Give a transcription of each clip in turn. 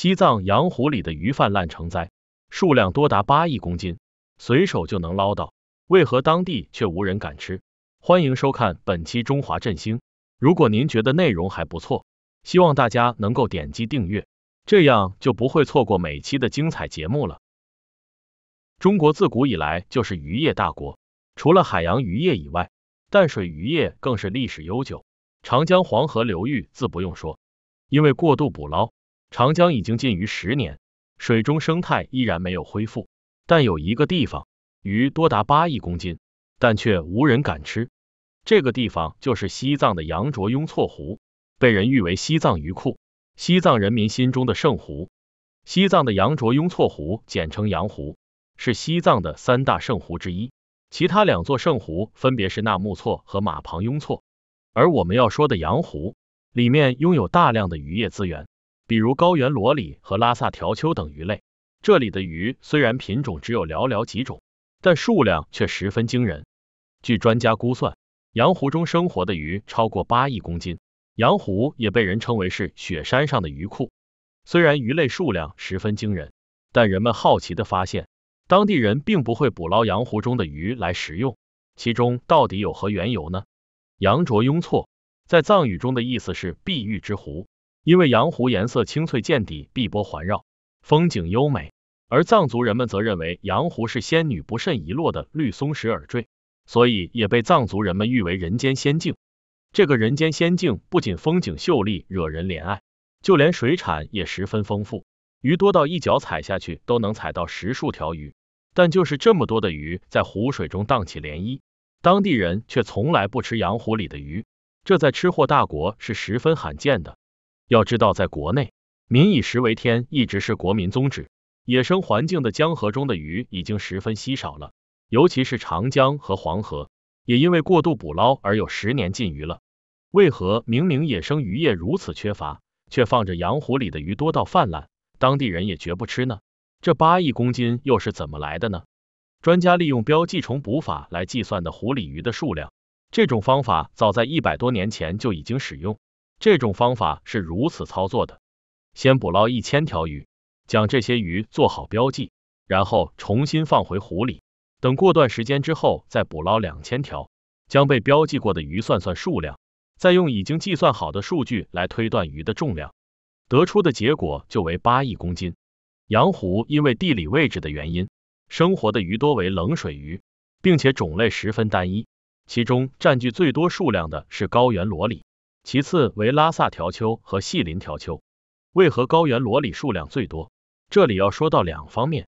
西藏羊湖里的鱼泛滥成灾，数量多达八亿公斤，随手就能捞到。为何当地却无人敢吃？欢迎收看本期《中华振兴》。如果您觉得内容还不错，希望大家能够点击订阅，这样就不会错过每期的精彩节目了。中国自古以来就是渔业大国，除了海洋渔业以外，淡水渔业更是历史悠久。长江、黄河流域自不用说，因为过度捕捞。长江已经禁渔十年，水中生态依然没有恢复，但有一个地方鱼多达八亿公斤，但却无人敢吃。这个地方就是西藏的羊卓雍措湖，被人誉为西藏鱼库、西藏人民心中的圣湖。西藏的羊卓雍措湖，简称羊湖，是西藏的三大圣湖之一，其他两座圣湖分别是纳木错和马旁雍措。而我们要说的羊湖，里面拥有大量的渔业资源。比如高原罗鲤和拉萨条鳅等鱼类，这里的鱼虽然品种只有寥寥几种，但数量却十分惊人。据专家估算，羊湖中生活的鱼超过八亿公斤，羊湖也被人称为是雪山上的鱼库。虽然鱼类数量十分惊人，但人们好奇的发现，当地人并不会捕捞羊湖中的鱼来食用，其中到底有何缘由呢？羊卓雍措在藏语中的意思是碧玉之湖。因为羊湖颜色清翠见底，碧波环绕，风景优美，而藏族人们则认为羊湖是仙女不慎遗落的绿松石耳坠，所以也被藏族人们誉为人间仙境。这个人间仙境不仅风景秀丽，惹人怜爱，就连水产也十分丰富，鱼多到一脚踩下去都能踩到十数条鱼。但就是这么多的鱼在湖水中荡起涟漪，当地人却从来不吃羊湖里的鱼，这在吃货大国是十分罕见的。要知道，在国内，民以食为天一直是国民宗旨。野生环境的江河中的鱼已经十分稀少了，尤其是长江和黄河，也因为过度捕捞而有十年禁渔了。为何明明野生渔业如此缺乏，却放着羊湖里的鱼多到泛滥，当地人也绝不吃呢？这八亿公斤又是怎么来的呢？专家利用标记重捕法来计算的湖里鱼的数量，这种方法早在一百多年前就已经使用。这种方法是如此操作的：先捕捞一千条鱼，将这些鱼做好标记，然后重新放回湖里。等过段时间之后，再捕捞两千条，将被标记过的鱼算算数量，再用已经计算好的数据来推断鱼的重量，得出的结果就为八亿公斤。羊湖因为地理位置的原因，生活的鱼多为冷水鱼，并且种类十分单一，其中占据最多数量的是高原裸鲤。其次为拉萨条鳅和细鳞条鳅。为何高原裸鲤数量最多？这里要说到两方面。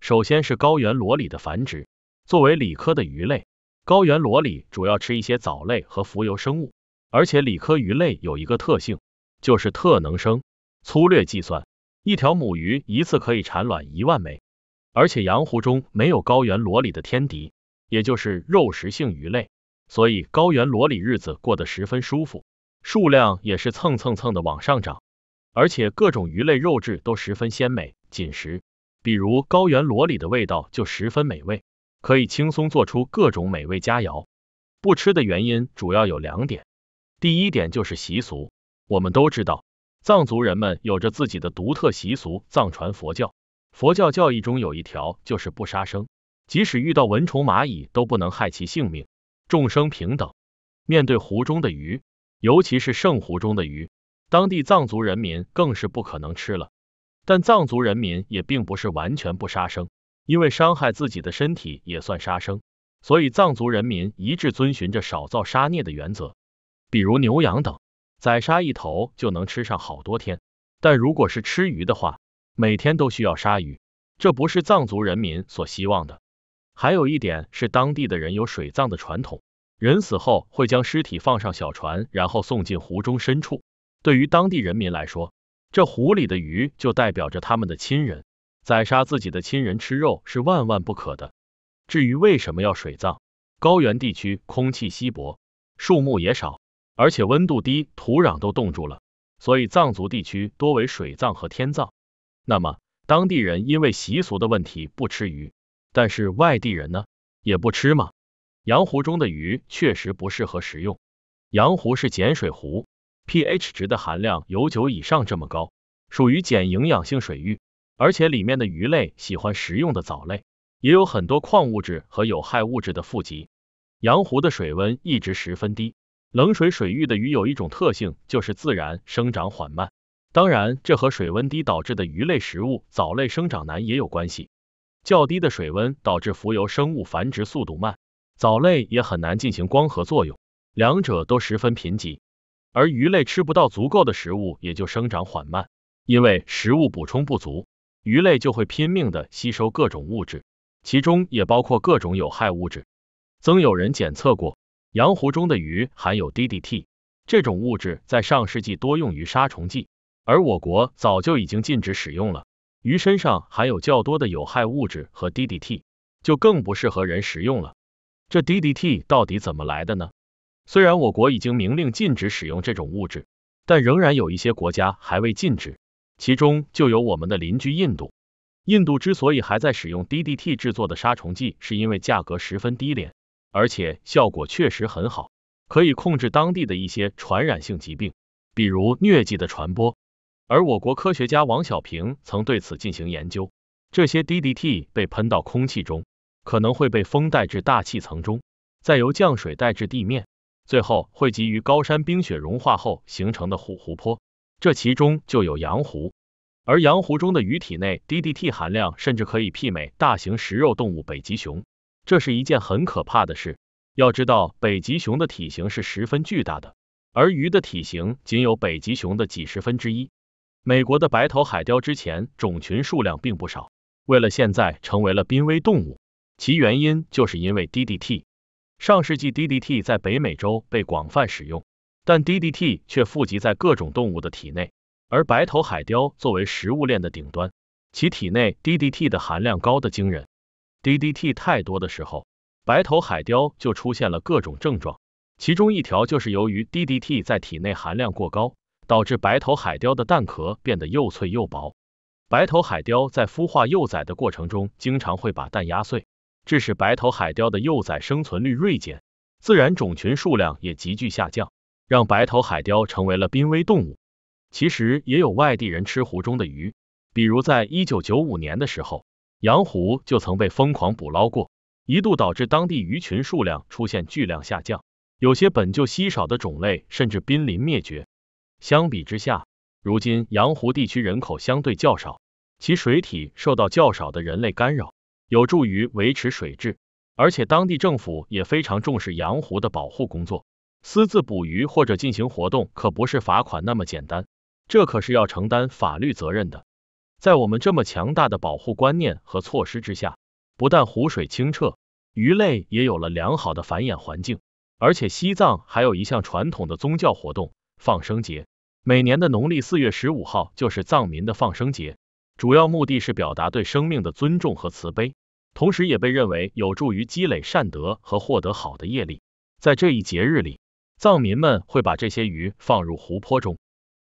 首先是高原裸鲤的繁殖。作为鲤科的鱼类，高原裸鲤主要吃一些藻类和浮游生物。而且鲤科鱼类有一个特性，就是特能生。粗略计算，一条母鱼一次可以产卵一万枚。而且洋湖中没有高原裸鲤的天敌，也就是肉食性鱼类，所以高原裸鲤日子过得十分舒服。数量也是蹭蹭蹭的往上涨，而且各种鱼类肉质都十分鲜美紧实，比如高原螺鲤的味道就十分美味，可以轻松做出各种美味佳肴。不吃的原因主要有两点，第一点就是习俗，我们都知道藏族人们有着自己的独特习俗，藏传佛教佛教教义中有一条就是不杀生，即使遇到蚊虫蚂蚁都不能害其性命，众生平等。面对湖中的鱼。尤其是圣湖中的鱼，当地藏族人民更是不可能吃了。但藏族人民也并不是完全不杀生，因为伤害自己的身体也算杀生，所以藏族人民一致遵循着少造杀孽的原则。比如牛羊等，宰杀一头就能吃上好多天。但如果是吃鱼的话，每天都需要杀鱼，这不是藏族人民所希望的。还有一点是，当地的人有水葬的传统。人死后会将尸体放上小船，然后送进湖中深处。对于当地人民来说，这湖里的鱼就代表着他们的亲人。宰杀自己的亲人吃肉是万万不可的。至于为什么要水葬？高原地区空气稀薄，树木也少，而且温度低，土壤都冻住了，所以藏族地区多为水葬和天葬。那么当地人因为习俗的问题不吃鱼，但是外地人呢，也不吃吗？羊湖中的鱼确实不适合食用。羊湖是碱水湖，pH 值的含量有九以上这么高，属于碱营养性水域。而且里面的鱼类喜欢食用的藻类，也有很多矿物质和有害物质的富集。羊湖的水温一直十分低，冷水水域的鱼有一种特性，就是自然生长缓慢。当然，这和水温低导致的鱼类食物藻类生长难也有关系。较低的水温导致浮游生物繁殖速度慢。藻类也很难进行光合作用，两者都十分贫瘠，而鱼类吃不到足够的食物，也就生长缓慢。因为食物补充不足，鱼类就会拼命的吸收各种物质，其中也包括各种有害物质。曾有人检测过，洋湖中的鱼含有 DDT，这种物质在上世纪多用于杀虫剂，而我国早就已经禁止使用了。鱼身上含有较多的有害物质和 DDT，就更不适合人食用了。这 DDT 到底怎么来的呢？虽然我国已经明令禁止使用这种物质，但仍然有一些国家还未禁止，其中就有我们的邻居印度。印度之所以还在使用 DDT 制作的杀虫剂，是因为价格十分低廉，而且效果确实很好，可以控制当地的一些传染性疾病，比如疟疾的传播。而我国科学家王小平曾对此进行研究，这些 DDT 被喷到空气中。可能会被风带至大气层中，再由降水带至地面，最后汇集于高山冰雪融化后形成的湖湖泊。这其中就有羊湖，而羊湖中的鱼体内 DDT 含量甚至可以媲美大型食肉动物北极熊，这是一件很可怕的事。要知道，北极熊的体型是十分巨大的，而鱼的体型仅有北极熊的几十分之一。美国的白头海雕之前种群数量并不少，为了现在成为了濒危动物。其原因就是因为 DDT，上世纪 DDT 在北美洲被广泛使用，但 DDT 却富集在各种动物的体内，而白头海雕作为食物链的顶端，其体内 DDT 的含量高的惊人。DDT 太多的时候，白头海雕就出现了各种症状，其中一条就是由于 DDT 在体内含量过高，导致白头海雕的蛋壳变得又脆又薄，白头海雕在孵化幼崽的过程中，经常会把蛋压碎。致使白头海雕的幼崽生存率锐减，自然种群数量也急剧下降，让白头海雕成为了濒危动物。其实也有外地人吃湖中的鱼，比如在一九九五年的时候，阳湖就曾被疯狂捕捞过，一度导致当地鱼群数量出现巨量下降，有些本就稀少的种类甚至濒临灭绝。相比之下，如今阳湖地区人口相对较少，其水体受到较少的人类干扰。有助于维持水质，而且当地政府也非常重视羊湖的保护工作。私自捕鱼或者进行活动可不是罚款那么简单，这可是要承担法律责任的。在我们这么强大的保护观念和措施之下，不但湖水清澈，鱼类也有了良好的繁衍环境，而且西藏还有一项传统的宗教活动——放生节。每年的农历四月十五号就是藏民的放生节。主要目的是表达对生命的尊重和慈悲，同时也被认为有助于积累善德和获得好的业力。在这一节日里，藏民们会把这些鱼放入湖泊中。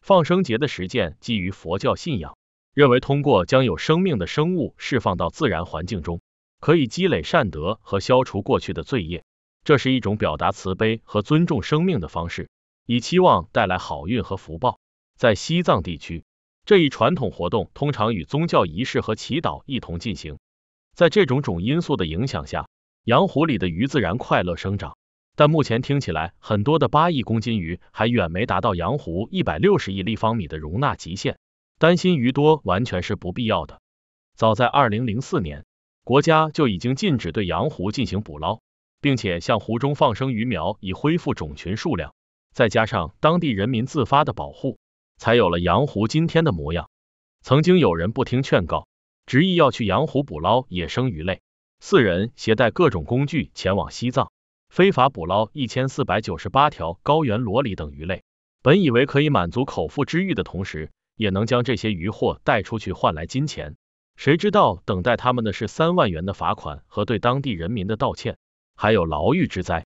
放生节的实践基于佛教信仰，认为通过将有生命的生物释放到自然环境中，可以积累善德和消除过去的罪业。这是一种表达慈悲和尊重生命的方式，以期望带来好运和福报。在西藏地区。这一传统活动通常与宗教仪式和祈祷一同进行。在这种种因素的影响下，羊湖里的鱼自然快乐生长。但目前听起来，很多的八亿公斤鱼还远没达到羊湖一百六十亿立方米的容纳极限。担心鱼多完全是不必要的。早在二零零四年，国家就已经禁止对羊湖进行捕捞，并且向湖中放生鱼苗以恢复种群数量。再加上当地人民自发的保护。才有了羊湖今天的模样。曾经有人不听劝告，执意要去羊湖捕捞野生鱼类。四人携带各种工具前往西藏，非法捕捞一千四百九十八条高原裸鲤等鱼类。本以为可以满足口腹之欲的同时，也能将这些鱼货带出去换来金钱。谁知道等待他们的是三万元的罚款和对当地人民的道歉，还有牢狱之灾。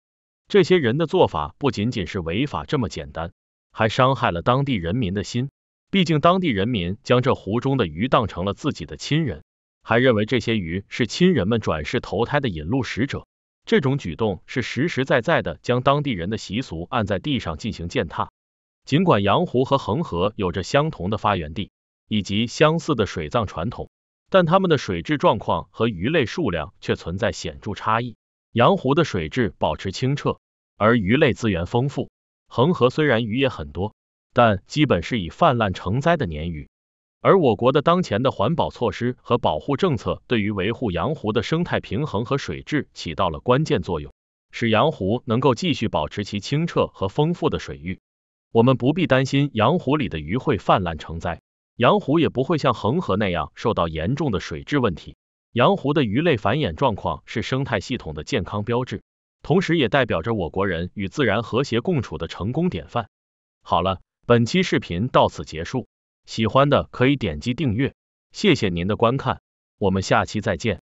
这些人的做法不仅仅是违法这么简单。还伤害了当地人民的心，毕竟当地人民将这湖中的鱼当成了自己的亲人，还认为这些鱼是亲人们转世投胎的引路使者。这种举动是实实在在的将当地人的习俗按在地上进行践踏。尽管羊湖和恒河有着相同的发源地以及相似的水葬传统，但他们的水质状况和鱼类数量却存在显著差异。羊湖的水质保持清澈，而鱼类资源丰富。恒河虽然鱼也很多，但基本是以泛滥成灾的鲶鱼。而我国的当前的环保措施和保护政策，对于维护洋湖的生态平衡和水质起到了关键作用，使洋湖能够继续保持其清澈和丰富的水域。我们不必担心洋湖里的鱼会泛滥成灾，洋湖也不会像恒河那样受到严重的水质问题。洋湖的鱼类繁衍状况是生态系统的健康标志。同时也代表着我国人与自然和谐共处的成功典范。好了，本期视频到此结束，喜欢的可以点击订阅，谢谢您的观看，我们下期再见。